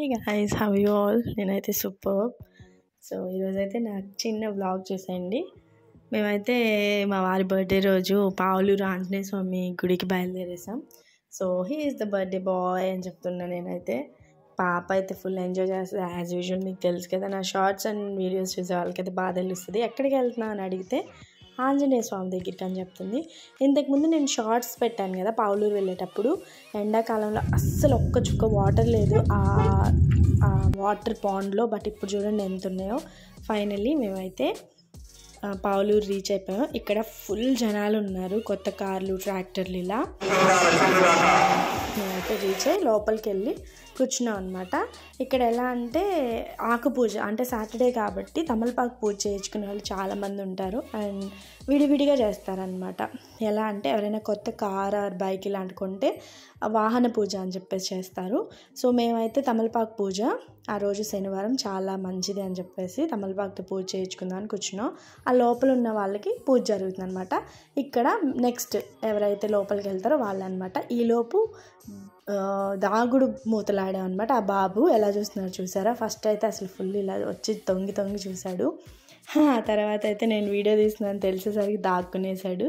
hey guys have you all నేనైతే super so ఈరోజైతే నాకు చిన్న బ్లాగ్ చూసేయండి మేమైతే మా వారి బర్త్డే రోజు పావులూరు ఆంజనేయ స్వామి గుడికి బయలుదేరేసాం so he is the birthday boy అని చెప్తున్నా నేనైతే పాప అయితే ఫుల్ ఎంజాయ్ చేస్తుంది యాజ్ యూజువల్ మీకు తెలుసు కదా నా షార్ట్స్ అండ్ వీడియోస్ చూసే వాళ్ళకైతే బాధ తెలుస్తుంది ఎక్కడికి వెళ్తున్నా అని అడిగితే ఆంజనేయ స్వామి దగ్గరికి అని చెప్తుంది ఇంతకుముందు నేను షార్ట్స్ పెట్టాను కదా పావులూరు వెళ్ళేటప్పుడు ఎండాకాలంలో అస్సలు ఒక్క చుక్క వాటర్ లేదు ఆ వాటర్ పాండ్లో బట్ ఇప్పుడు చూడండి ఎంత ఉన్నాయో ఫైనల్లీ మేమైతే పావులూరు రీచ్ అయిపోయాం ఇక్కడ ఫుల్ జనాలు ఉన్నారు కొత్త కార్లు ట్రాక్టర్లు ఇలా నేనైతే రీచ్ అయ్యి లోపలికి వెళ్ళి కూర్చున్నాం అనమాట ఇక్కడ ఎలా అంటే ఆకు పూజ అంటే సాటర్డే కాబట్టి తమలపాకు పూజ చేయించుకునే వాళ్ళు చాలామంది ఉంటారు అండ్ విడివిడిగా చేస్తారనమాట ఎలా అంటే ఎవరైనా కొత్త కార్ ఆర్ బైక్ ఇలాంటి కొంటే వాహన పూజ అని చెప్పేసి చేస్తారు సో మేమైతే తమలపాకు పూజ ఆ రోజు శనివారం చాలా మంచిది అని చెప్పేసి తమలపాకుతో పూజ చేయించుకుందామని కూర్చున్నాం ఆ లోపల ఉన్న వాళ్ళకి పూజ జరుగుతుంది అనమాట ఇక్కడ నెక్స్ట్ ఎవరైతే లోపలికి వెళ్తారో వాళ్ళనమాట ఈలోపు దాగుడు మూతలాడామన్నమాట ఆ బాబు ఎలా చూస్తున్నారు చూసారా ఫస్ట్ అయితే అసలు ఫుల్ ఇలా వచ్చి తొంగి తొంగి చూశాడు తర్వాత అయితే నేను వీడియో తీసినాను తెలిసేసరికి దాక్కునేశాడు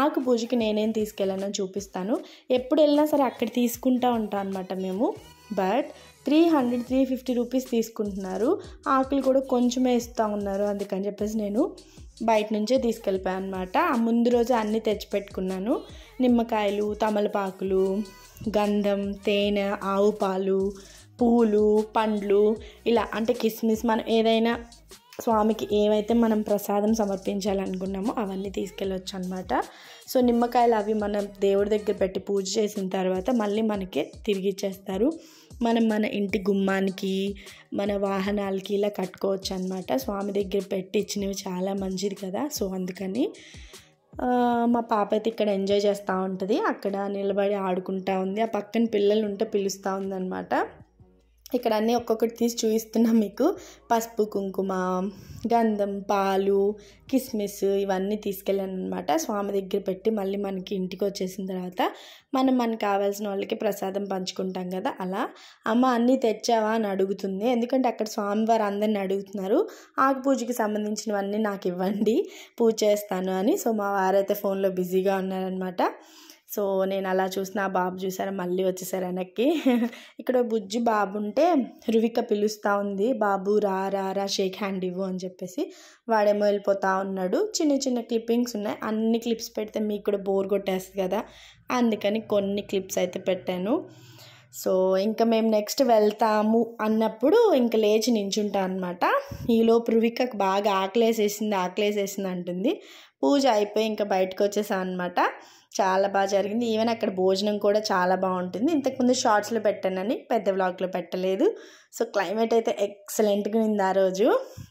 ఆకు పూజకి నేనేం తీసుకెళ్ళానో చూపిస్తాను ఎప్పుడు వెళ్ళినా సరే అక్కడ తీసుకుంటా ఉంటాం అనమాట మేము but three hundred three fifty rupees తీసుకుంటున్నారు ఆకులు కూడా కొంచెమే ఇస్తూ ఉన్నారు అందుకని చెప్పేసి నేను బయట నుంచే తీసుకెళ్ళిపోయాను అనమాట ఆ ముందు రోజు అన్నీ తెచ్చిపెట్టుకున్నాను నిమ్మకాయలు తమలపాకులు గంధం తేనె ఆవు పాలు పూలు పండ్లు ఇలా అంటే కిస్మిస్ మనం ఏదైనా స్వామికి ఏవైతే మనం ప్రసాదం సమర్పించాలనుకున్నామో అవన్నీ తీసుకెళ్ళొచ్చు అనమాట సో నిమ్మకాయలు అవి మనం దేవుడి దగ్గర పెట్టి పూజ చేసిన తర్వాత మళ్ళీ మనకే తిరిగి ఇచ్చేస్తారు మనం మన ఇంటి గుమ్మానికి మన వాహనాలకి ఇలా కట్టుకోవచ్చు అనమాట స్వామి దగ్గర పెట్టి ఇచ్చినవి చాలా మంచిది కదా సో అందుకని మా పాప అయితే ఇక్కడ ఎంజాయ్ చేస్తూ ఉంటుంది అక్కడ నిలబడి ఆడుకుంటా ఉంది ఆ పక్కన పిల్లలు ఉంటే పిలుస్తూ ఉందన్నమాట ఇక్కడ అన్నీ ఒక్కొక్కటి తీసి చూపిస్తున్నాం మీకు పసుపు కుంకుమ గంధం పాలు కిస్మిస్ ఇవన్నీ తీసుకెళ్ళాను అనమాట స్వామి దగ్గర పెట్టి మళ్ళీ మనకి ఇంటికి వచ్చేసిన తర్వాత మనం మనకు కావాల్సిన వాళ్ళకి ప్రసాదం పంచుకుంటాం కదా అలా అమ్మ అన్నీ తెచ్చావా అని అడుగుతుంది ఎందుకంటే అక్కడ స్వామివారు అందరిని అడుగుతున్నారు ఆకు పూజకి సంబంధించినవన్నీ నాకు ఇవ్వండి పూజ చేస్తాను అని సో మా వారైతే ఫోన్లో బిజీగా ఉన్నారనమాట సో నేను అలా చూసిన బాబు చూసారా మళ్ళీ వచ్చేసారు వెనక్కి ఇక్కడ బుజ్జి బాబు ఉంటే రువిక పిలుస్తూ ఉంది బాబు రా రా రా షేక్ హ్యాండ్ ఇవ్వు అని చెప్పేసి వాడేమో వెళ్ళిపోతూ ఉన్నాడు చిన్న చిన్న క్లిప్పింగ్స్ ఉన్నాయి అన్ని క్లిప్స్ పెడితే మీకు కూడా బోర్ కొట్టేస్తుంది కదా అందుకని కొన్ని క్లిప్స్ అయితే పెట్టాను సో ఇంకా మేము నెక్స్ట్ వెళ్తాము అన్నప్పుడు ఇంకా లేచి నించుంటా అనమాట ఈలోపు రువికకు బాగా ఆకలేసేసింది ఆకలేసేసింది అంటుంది పూజ అయిపోయి ఇంకా బయటకు వచ్చేసా అనమాట చాలా బాగా జరిగింది ఈవెన్ అక్కడ భోజనం కూడా చాలా బాగుంటుంది ఇంతకుముందు షార్ట్స్లో పెట్టానని పెద్ద వ్లాగ్లో పెట్టలేదు సో క్లైమేట్ అయితే ఎక్సలెంట్గా ఉంది ఆ రోజు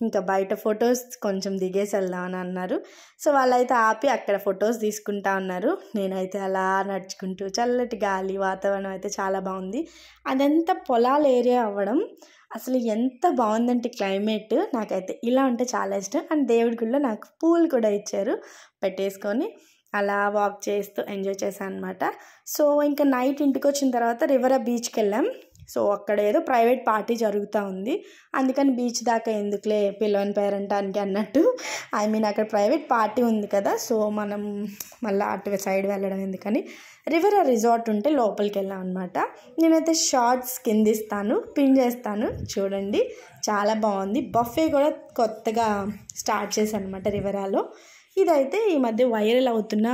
ఇంకా బయట ఫొటోస్ కొంచెం దిగేసి వెళ్దామని అన్నారు సో వాళ్ళైతే ఆపి అక్కడ ఫొటోస్ తీసుకుంటా ఉన్నారు నేనైతే అలా నడుచుకుంటూ చల్లటి గాలి వాతావరణం అయితే చాలా బాగుంది అదంతా పొలాల ఏరియా అవ్వడం అసలు ఎంత బాగుందంటే క్లైమేట్ నాకైతే ఇలా ఉంటే చాలా ఇష్టం అండ్ దేవుడి గుళ్ళో నాకు పూలు కూడా ఇచ్చారు పెట్టేసుకొని అలా వాక్ చేస్తూ ఎంజాయ్ చేశాను అనమాట సో ఇంకా నైట్ ఇంటికి వచ్చిన తర్వాత రివరా బీచ్కి వెళ్ళాం సో అక్కడ ఏదో ప్రైవేట్ పార్టీ జరుగుతూ ఉంది అందుకని బీచ్ దాకా ఎందుకులే పిల్లని పేరంటానికి అన్నట్టు ఐ మీన్ అక్కడ ప్రైవేట్ పార్టీ ఉంది కదా సో మనం మళ్ళీ అటు సైడ్ వెళ్ళడం ఎందుకని రివర్ రిసార్ట్ ఉంటే లోపలికి వెళ్ళాం అనమాట నేనైతే షార్ట్స్ కింద ఇస్తాను పిన్ చేస్తాను చూడండి చాలా బాగుంది బఫే కూడా కొత్తగా స్టార్ట్ చేశాను అనమాట రివరాలో ఇదైతే ఈ మధ్య వైరల్ అవుతున్న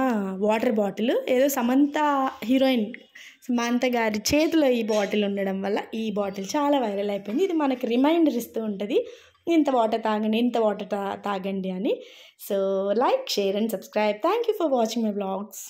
వాటర్ బాటిల్ ఏదో సమంత హీరోయిన్ సమంత గారి చేతిలో ఈ బాటిల్ ఉండడం వల్ల ఈ బాటిల్ చాలా వైరల్ అయిపోయింది ఇది మనకి రిమైండర్ ఇస్తూ ఉంటుంది ఇంత వాటర్ తాగండి ఇంత వాటర్ తాగండి అని so like share and subscribe thank you for watching my blogs